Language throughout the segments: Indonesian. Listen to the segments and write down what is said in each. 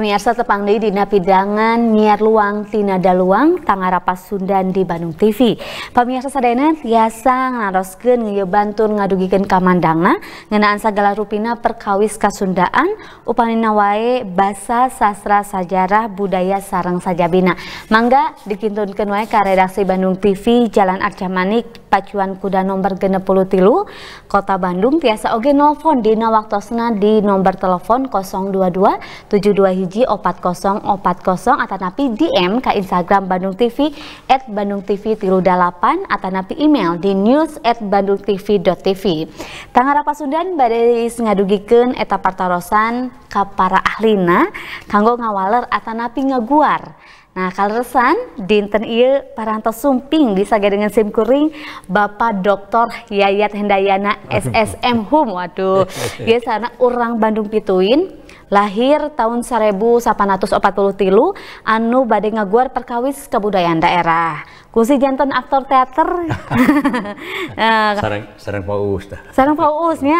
Pemirsa tepang di dina pidangan nyiar luang tina daluang tangarapas Sundan di Bandung TV. Pemirsa sadayana biasa ngaroskeun ngeyebantun ngadugikeun kamandangna ngenaan segala rupina perkawis kasundaan upanina wae basa sastra sajarah budaya sarang sajabina. Mangga dikintunkeun wae ka redaksi Bandung TV Jalan Arca Manik Pacuan Kuda nomor 63 Kota Bandung tiasa oge nelpon dina waktosna di nomor telepon 022 72 hiji opat kosong opat kosong atanapi DM ke Instagram Bandung TV at Bandung TV tilu atanapi email di news at bandungtv.tv Tanggara Pasundan badai ngadugikan eta partarosan ke para ahlina kanggo ngawaler atanapi ngeguar Nah, kaleresan dinten para parantos sumping disaga dengan SIM kuring Bapak Dr. Yayat Hendayana SSM Hum. Waduh, ya sana orang Bandung Pituin lahir tahun 1843 anu badai ngaguar perkawis kebudayaan daerah kusi jantan aktor teater eh, sarang sarang paus sarang pausnya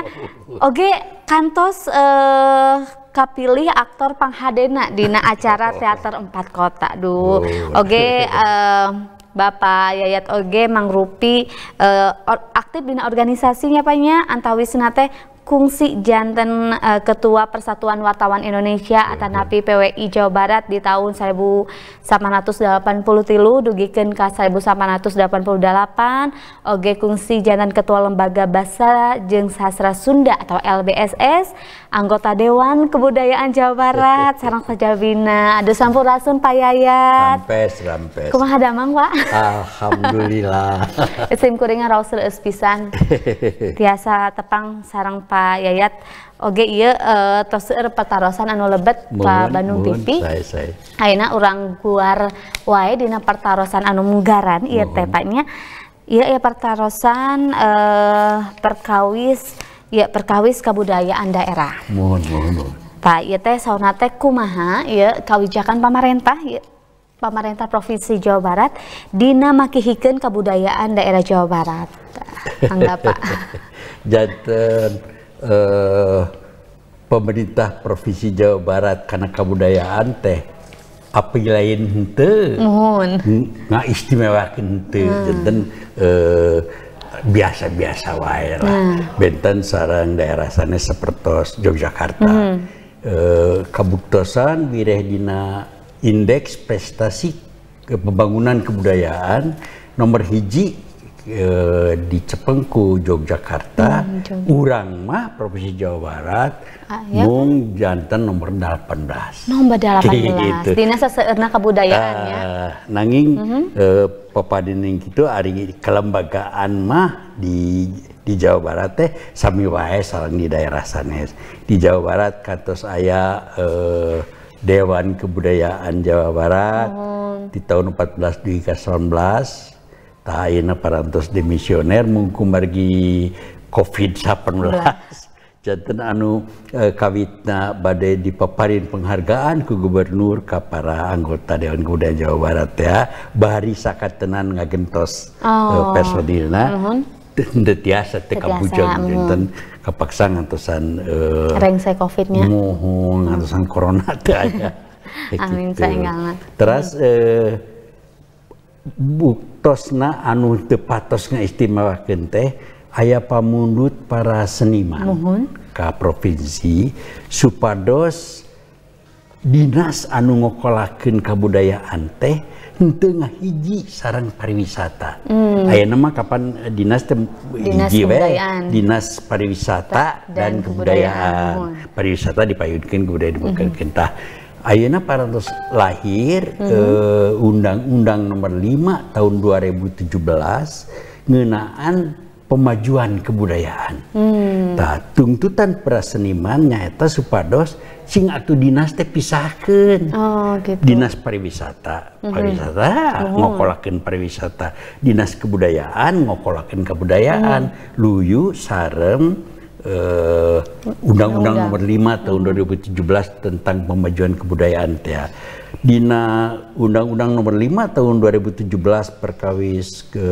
oke kantos uh, kapilih aktor panghadena dina acara teater empat kota duh oh. oke uh, Bapak Yayat Oge mangrupi uh, aktif dina organisasinya Pak ya. Antawisna teh Kungsi jantan uh, eh, Ketua Persatuan Wartawan Indonesia ya, atau Atanapi ya. PWI Jawa Barat di tahun 1980 tilu dugikan ke 1988 Oge Kungsi jantan Ketua Lembaga Bahasa Jeng Sastra Sunda atau LBSS anggota Dewan Kebudayaan Jawa Barat sarang sajabina ada sampurasun Pak Yayat rampes rampes kumaha damang Pak Alhamdulillah Isim kuringan rausul espisan tiasa tepang sarang Pak Yayat Oke iya uh, eh, tosir pertarosan anu lebet Pak Bandung TV Aina orang guar wae dina pertarosan anu munggaran iya tepatnya iya iya pertarosan uh, eh, perkawis iya perkawis kebudayaan daerah mohon mohon, mohon. Pak iya teh sauna teh kumaha iya kawijakan pemerintah iya pemerintah Provinsi Jawa Barat dina makihikeun kebudayaan daerah Jawa Barat. Anggap Pak. jatuh eh, pemerintah provinsi Jawa Barat karena kebudayaan teh apa lain hente mohon nggak istimewa hente hmm. dan hmm. eh, biasa-biasa wae lah hmm. benten sarang daerah sana seperti Yogyakarta hmm. e, kabuktosan wireh dina indeks prestasi pembangunan kebudayaan nomor hiji e, di Cepengku Yogyakarta hmm, urang mah provinsi Jawa Barat ah, ya mung kan? janten nomor 18 nomor 18 gitu. dina saseueurna kabudayaan uh, ya ah, nanging mm -hmm. e, eh, papadining kitu kelembagaan mah di di Jawa Barat teh sami wae sareng di daerah sanes di Jawa Barat kantos aya e, Dewan Kebudayaan Jawa Barat oh. di tahun 14 di 19 Taina parantos de misioner mungkin bagi COVID-19. Jantan anu eh, kawitna badai dipaparin penghargaan ke gubernur ke para anggota Dewan Kuda Jawa Barat ya. Bari tenan ngagentos eh, oh. eh, personilna. Mm -hmm. Teu tiasa teu kabujang mhm. jantan kapaksa ngantosan eh, rengse COVID-nya. Mohon ngantosan corona teh Amin Terus mhm. eh, buktosna anu tepatosnya istimewa kente ayah pamundut para seniman Mohon. provinsi supados dinas anu ngokolakin kabudayaan teh tengah hiji sarang pariwisata hmm. Ayah nama kapan eh, dinas tem, hiji dinas pariwisata dan, dan kebudayaan, kebudayaan. pariwisata dipayunkan kebudayaan hmm. kentah Ayana paratos lahir mhm. eh, Undang-Undang mm -hmm. uh, Nomor 5 Tahun 2017 ngenaan pemajuan kebudayaan. Mm. Ta, tuntutan para seniman nyata supados sing atau dinas teh pisahkan. Oh, gitu. Dinas pariwisata, mhm. pariwisata mm-hmm. pariwisata, dinas kebudayaan ngokolakin kebudayaan, mm. luyu sarem Eh, Undang-Undang uh, Nomor 5 Tahun 2017 tentang pemajuan kebudayaan ya. Dina Undang-Undang Nomor 5 Tahun 2017 perkawis ke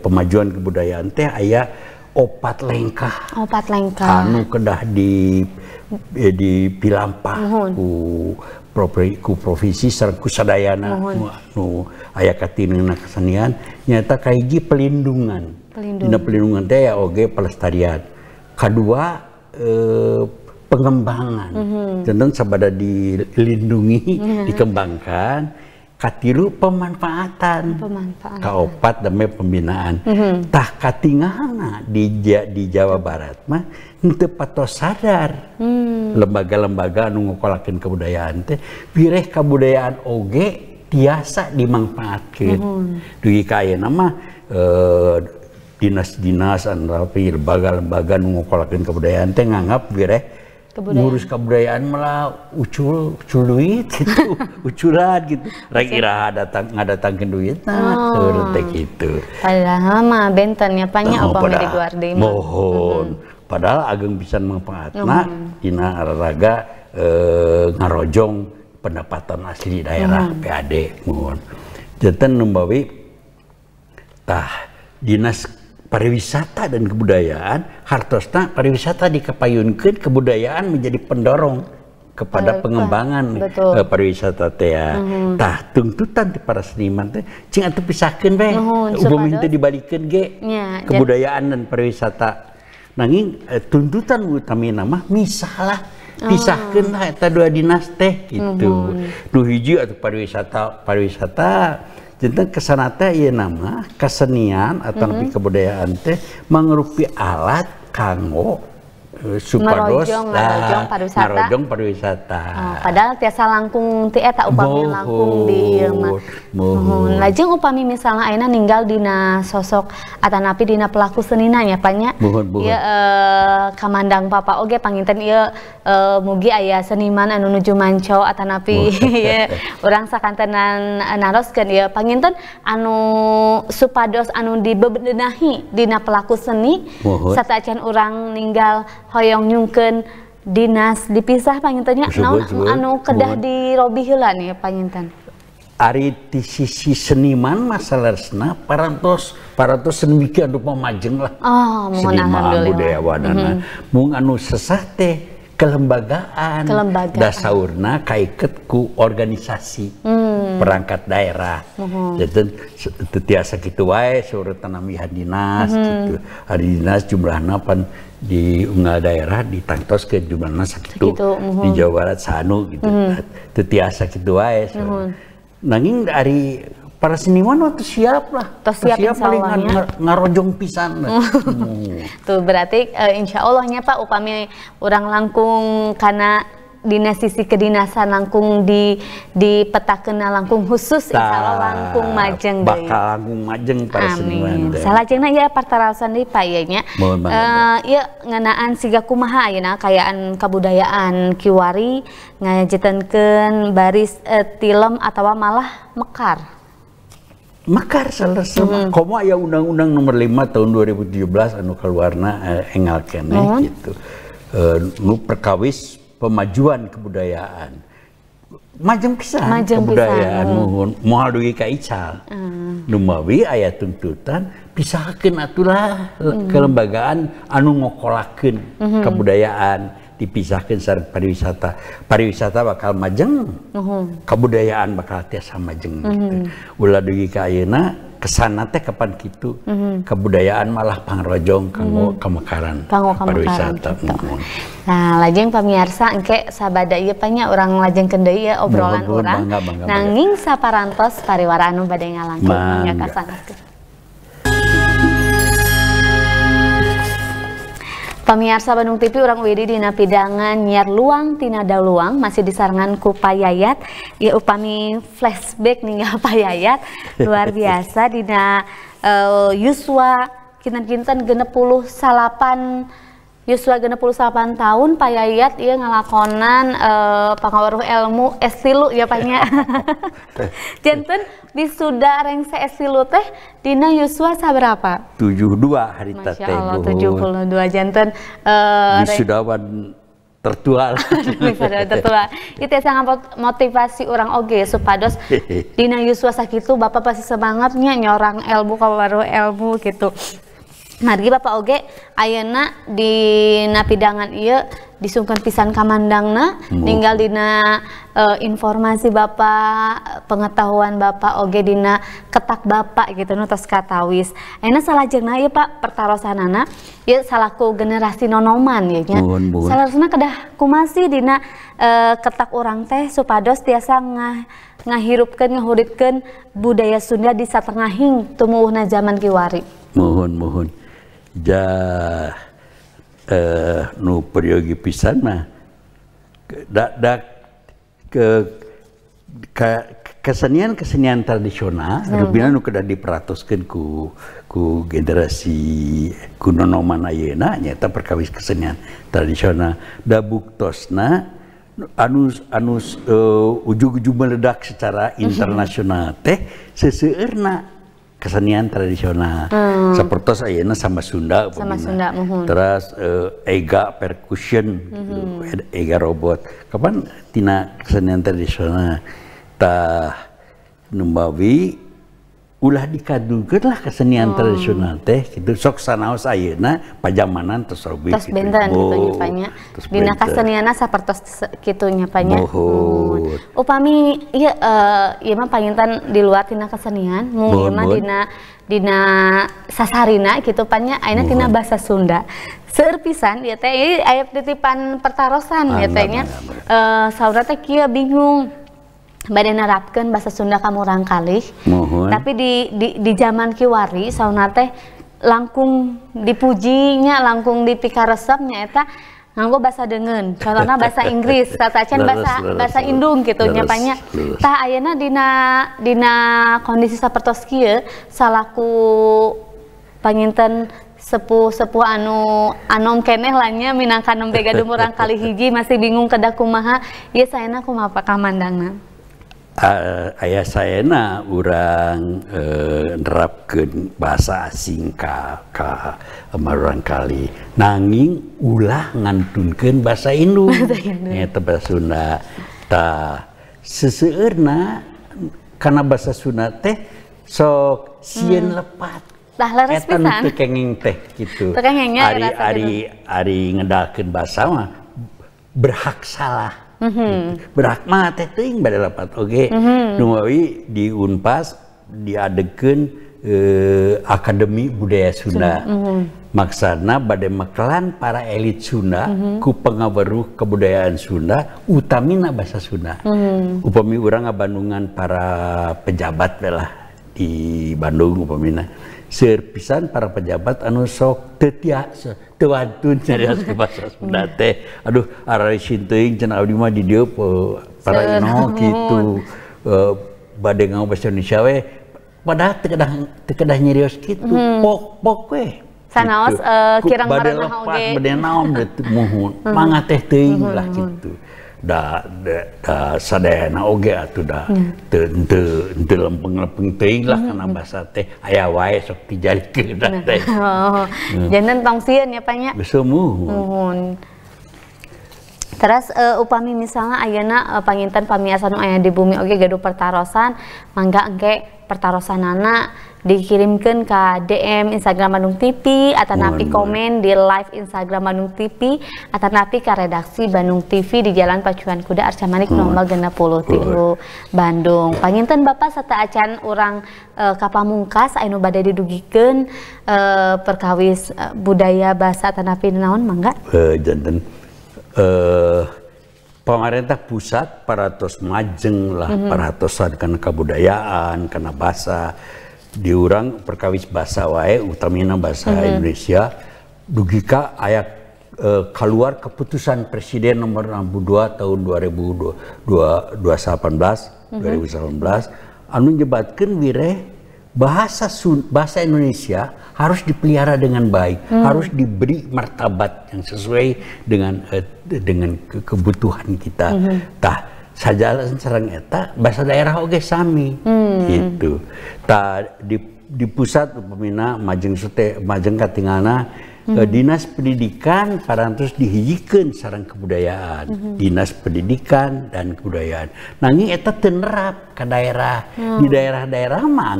pemajuan kebudayaan teh ayah opat lengkah. Opat lengkah. Anu kedah di eh, di Pilampa ku provinsi ku provinsi sareng ku sadayana nu, nu aya katinina kesenian nyata kaiji pelindungan. Pelindungan. Dina pelindungan teh ya, oge pelestarian kedua eh, pengembangan tentang mm -hmm. sabada dilindungi mm -hmm. dikembangkan katilu pemanfaatan pemanfaatan kaopat demi pembinaan mm -hmm. tah katingana di, di Jawa Barat mah henteu patos sadar mm. lembaga-lembaga nunggu ngokolakeun kebudayaan teh pireh kebudayaan oge tiasa dimanfaatkan. mm -hmm. dugi ka ayeuna eh, dinas-dinas tapi lembaga-lembaga mengukolahkan kebudayaan teh nganggap gereh kebudayaan. ngurus kebudayaan malah ucul ucul duit gitu uculan gitu rek iraha datang ngadatangkeun duit nah oh. teh gitu padahal mah benten nya panya oh, upami di guardi mohon mm -hmm. padahal ageng bisa mengpengatna mm -hmm. dina olahraga e, eh, ngarojong pendapatan asli daerah mm -hmm. PAD mohon jeten nembawi tah dinas pariwisata dan kebudayaan hartosna pariwisata dikapayunkan kebudayaan menjadi pendorong kepada pengembangan Uh, pariwisata teh ya. Mm Tah tuntutan di para seniman teh cing atuh pisahkeun bae. Mm minta teh dibalikeun ge. Iya, kebudayaan dan pariwisata. Nanging uh, tuntutan utamina nama misalah oh. pisahkan lah eta dua dinas teh gitu. Mm -hmm. Nu hiji pariwisata pariwisata jadi kesana teh iya nama kesenian atau -hmm. kebudayaan teh mengrupi alat kanggo Eh, supados ngerojong, ngerojong ah, pariwisata. Ngerojong pariwisata. Oh, padahal tiasa langkung ti eta upami Bohut. langkung di ieu mah. Lajeng upami misalnya aina ninggal dina sosok atanapi dina pelaku senina nya panya. Ieu e, kamandang papa oge panginten ieu e, mugi aya seniman anu nuju manco atanapi ieu urang sakantenan naroskeun ieu panginten anu supados anu dibebenahi dina pelaku seni Satu satacan urang ninggal hoyong nyungken dinas dipisah pangintannya naon anu kedah di robi heula nih panginten Ari di sisi seniman masalahnya parantos parantos sedemikian rupa majeng lah oh, seniman budayawan, mm -hmm. mung anu sesah teh kelembagaan, kelembagaan. dasaurna kaiket ku organisasi hmm. perangkat daerah mm-hmm. jadi itu tiasa gitu wae surut tanamihan dinas hmm. gitu hari dinas jumlah napan di unggal daerah ditangtos ke jumlahnya sakitu di Jawa Barat sanu gitu mhm. nah, itu tetiasa gitu wae nanging dari para seniman waktu siap lah Tos siap, paling ya. ngar, ngarojong pisan lah. tuh berarti uh, insya Allahnya Pak upami orang langkung karena dinas sisi kedinasan langkung di di peta kena langkung khusus Ta, insya Allah langkung majeng bakal deh. langkung majeng para seniman salah jengna ya partarasan di pak ya nya uh, ya ngenaan siga kumaha ya nah kayaan kebudayaan kiwari ngajetenkeun baris uh, tilem atau malah mekar Mekar selesai. Hmm. Komo ayah undang-undang nomor 5 tahun 2017 anu keluarna eh, engalkan hmm. Eh, gitu. Uh, nu perkawis pemajuan kebudayaan. Majam kesan Majam kebudayaan mohon muhalui kaical. Hmm. Ah. Numawi ayah tuntutan pisahkan atulah hmm. kelembagaan anu ngokolakeun hmm. kebudayaan dipisahkan secara pariwisata. Pariwisata bakal majeng, uhum. kebudayaan bakal tiasa majeng. Uhum. Gitu. Mhm. Ulah dugi ka ayeuna kesana teh kapan gitu uhum. kebudayaan malah pangrojong kanggo mhm. kemekaran pariwisata. Gitu. Mhm. Nah, lajeng pemirsa engke sabada ieu panya urang lajeng kendai ya obrolan urang. Nanging saparantos pariwara anu bade ngalangkeun nya Pemirsa Bandung TV orang Widi dina pidangan Nyar luang tina daluang masih disarangan ku Payayat ya upami flashback nih Payayat luar biasa dina uh, Yuswa kinten-kinten genep puluh salapan Yuswa puluh 68 tahun Pak Yayat ia ngelakonan uh, eh, pengawaruh ilmu es silu ya Pak nya. Janten wisuda rengse es silu teh dina Yuswa Tujuh 72 hari teh. Masya Allah 72 janten uh, wisudawan tertua wisudawan tertua. Itu yang sangat motivasi orang oge supados dina Yuswa sakitu Bapak pasti semangatnya nyorang ilmu kawaruh ilmu gitu. Margi Bapak Oge ayana di napidangan iya disungkan pisan kamandangna tinggal dina e, informasi Bapak pengetahuan Bapak Oge dina ketak Bapak gitu nutos katawis Ayana salah jengna ya Pak pertarosanana ya salahku generasi nonoman ya nya salahnya kedah kumasi dina e, ketak orang teh supados tiasa ngah ngahirupkan ngahuditkan budaya Sunda di setengahing tumuhna zaman kiwari mohon mohon ja eh, nu periogi pisan mah dak da, ke, ke kesenian kesenian tradisional hmm. rupina nu kada diperatuskan ku ku generasi kunonoman ayeuna nyata perkawis kesenian tradisional da buktosna anus anus uh, eh, ujug-ujug meledak secara mhm. internasional teh seseueurna kesenian tradisional. Hmm. Seperti saya sama Sunda, sama Sunda Terus uh, ega percussion, gitu. -hmm. gitu, ega robot. Kapan tina kesenian tradisional? Tah Numbawi ulah dikadukeun lah kesenian hmm. tradisional teh gitu sok sanaos ayeuna pajamanan tos robik tos benten gitu, gitu nya panya dina kaseniana sapertos kitu nya panya hmm. upami ieu iya, uh, ieu iya mah panginten di luar tina kesenian mung ieu mah dina dina sasarina gitu panya ayeuna tina bahasa Sunda serpisan ya teh aya titipan pertarosan ieu teh nya uh, saudara teh kieu bingung badai nerapkan bahasa Sunda kamu rangkali mohon tapi di di, di zaman kiwari sauna teh langkung dipujinya langkung dipika resepnya eta nganggo bahasa dengen contohnya bahasa Inggris tatacan bahasa lulus, bahasa Indung gitu nyapanya tah ayana dina dina kondisi sapertos kieu salaku panginten sepuh sepuh anu anom keneh lanya minangka nom bega dumurang kali hiji masih bingung kedakumaha aku saena kumaha mandangna aya sayna urang eh, nerap ke bahasa singkakahrangkali nanging ulah nganntun keun bahasa innu sesena karena bahasa sunat teh sok siin hmm. lepatlah teh ngenken bahasa berhakssalah Gitu. -hmm. berak mah teh teuing bade lapat oge okay. mm -hmm. di Unpas diadakan eh, Akademi Budaya Sunda. Mm -hmm. Maksana pada makelan para elit Sunda mm -hmm. ku pengawaruh kebudayaan Sunda utamina bahasa Sunda. Mm -hmm. Upami urang abandungan para pejabat lah di Bandung peminat serpisan para pejabat anu sok tetiasa tewantun carias serius pasar Sunda teh aduh arari sinteing cenah abdi mah di dieu para ino gitu uh, bade ngomong bahasa Indonesia we padahal tekedah tekedah nyerius gitu hmm. pok pok we sanaos uh, kirang marana oge bade naon muhun mangga teh teuing lah hmm, hmm, hmm. gitu da, da, da sadayana oge atuh da teu hmm. teu teu lempeng-lempeng teuing lah hmm. kana basa teh aya wae sok dijalikeun nah. teh. Heeh. Oh. Hmm. Janten tong sieun ya panya. Geus muhun. Muhun. Terus uh, upami misalnya ayana uh, panginten pamiasan ayah di bumi oke okay, gaduh pertarosan mangga engke pertarosan anak dikirimkan ke DM Instagram Bandung TV atau napi komen di live Instagram Bandung TV atau napi ke redaksi Bandung TV di Jalan Pacuan Kuda arca manik nomor 60 tilu Bandung. Panginten Bapak serta acan orang e, eh, kapamungkas Ainu badai didugikan e, perkawis e, budaya bahasa atau napi naon mangga? E, jantan eh, pemerintah pusat paratos majeng lah, mm-hmm. paratosan karena kebudayaan, karena bahasa, diurang perkawis bahasa wae, utamina bahasa mm-hmm. Indonesia, dugika ayat eh, keluar keputusan Presiden nomor 62 tahun 2018, mm -hmm. 2018 anu nyebatkan wireh bahasa bahasa Indonesia harus dipelihara dengan baik, hmm. harus diberi martabat yang sesuai dengan eh, dengan ke kebutuhan kita. Hmm. Tah sajalan serang eta bahasa daerah oke sami hmm. gitu. Tah di di pusat pemina majeng sute majeng katingana Mm -hmm. Dinas Pendidikan parantos dihijikan sarang kebudayaan. Mm -hmm. Dinas Pendidikan dan Kebudayaan. ini eta tenerap ke daerah. Mm. Di daerah-daerah mah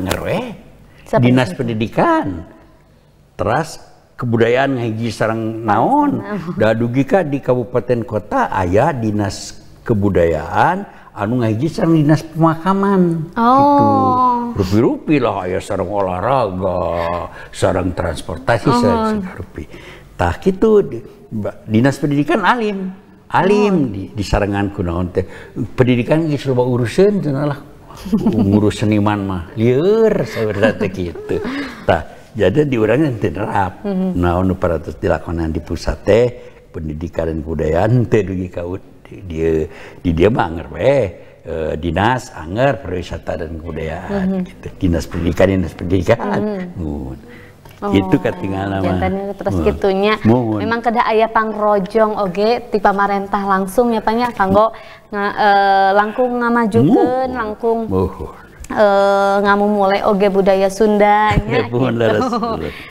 Dinas itu? Pendidikan. terus kebudayaan ngaji sarang naon. Da dugi ka di kabupaten kota ayah Dinas Kebudayaan anu ngaji sarang Dinas Pemakaman. Oh. Gitu rupi-rupi lah ya sarang olahraga sarang transportasi oh. sarang rupi tah itu, dinas pendidikan alim alim oh. di, di sarangan kunaon teh pendidikan geus loba urusan cenah lah ngurus seniman mah lieur saya teh kitu tah jadi diurangnya terap mm -hmm. naon paratus dilakonan di pusat teh pendidikan dan kebudayaan teh dugi ka dia di dia mah uh, dinas anger pariwisata dan kebudayaan mm -hmm. gitu. dinas pendidikan dinas pendidikan mm -hmm. Oh, itu ketinggalan lama. Iya, terus Mun. gitunya. Mohon. Memang kada ayah pangrojong oge tipe marentah langsung nyatanya kanggo nga, e, langkung ngamajukeun langkung. Oh uh, ngamu mulai oge budaya Sunda ya, gitu.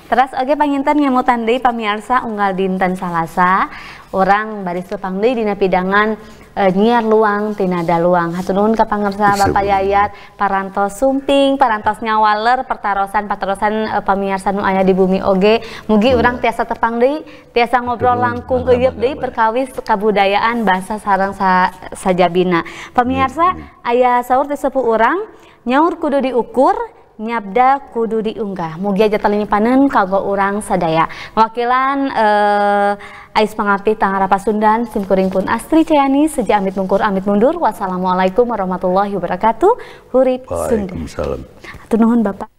Terus oge panginten ngamu tandai pamirsa unggal dinten Salasa orang baris lepang di dina pidangan uh, nyiar luang tinada luang hatunun ke pangersa Bapak Yayat parantos sumping parantos nyawaler pertarosan pertarosan uh, eh, pamirsa nu ayah di bumi oge mugi hmm. orang tiasa tepang di tiasa ngobrol langkung eueup di perkawis kebudayaan bahasa sarang sa, sajabina pamirsa hmm. aya sahur tersepuh orang nyaur kudu diukur nyabda kudu diunggah mugi aja panen kago orang sadaya wakilan eh, Ais Pangapi Tangarapa Sundan Simkuring pun Astri Cayani Seja amit mungkur amit mundur Wassalamualaikum warahmatullahi wabarakatuh Hurip Sundan Waalaikumsalam Tunuhun Bapak